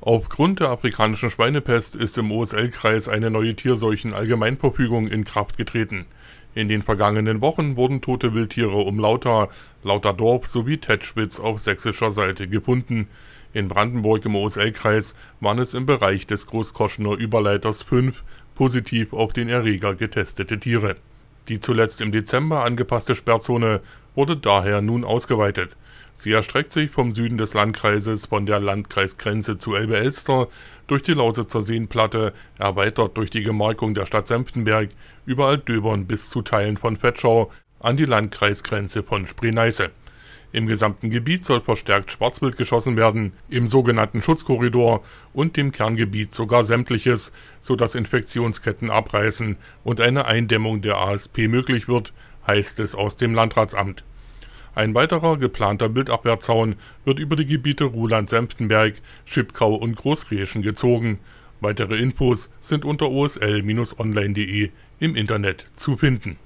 Aufgrund der afrikanischen Schweinepest ist im OSL-Kreis eine neue Tierseuchen-Allgemeinverfügung in Kraft getreten. In den vergangenen Wochen wurden tote Wildtiere um Lauter, Lauterdorf sowie Tetschwitz auf sächsischer Seite gefunden. In Brandenburg im OSL-Kreis waren es im Bereich des Großkoschener Überleiters fünf positiv auf den Erreger getestete Tiere die zuletzt im Dezember angepasste Sperrzone wurde daher nun ausgeweitet. Sie erstreckt sich vom Süden des Landkreises von der Landkreisgrenze zu Elbe-Elster durch die Lausitzer Seenplatte, erweitert durch die Gemarkung der Stadt Senftenberg, über Altdöbern bis zu Teilen von Fetschau an die Landkreisgrenze von Spree-Neiße im gesamten Gebiet soll verstärkt Schwarzwild geschossen werden, im sogenannten Schutzkorridor und dem Kerngebiet sogar sämtliches, sodass Infektionsketten abreißen und eine Eindämmung der ASP möglich wird, heißt es aus dem Landratsamt. Ein weiterer geplanter Bildabwehrzaun wird über die Gebiete ruhland semptenberg Schipkau und Großrieschen gezogen. Weitere Infos sind unter osl-online.de im Internet zu finden.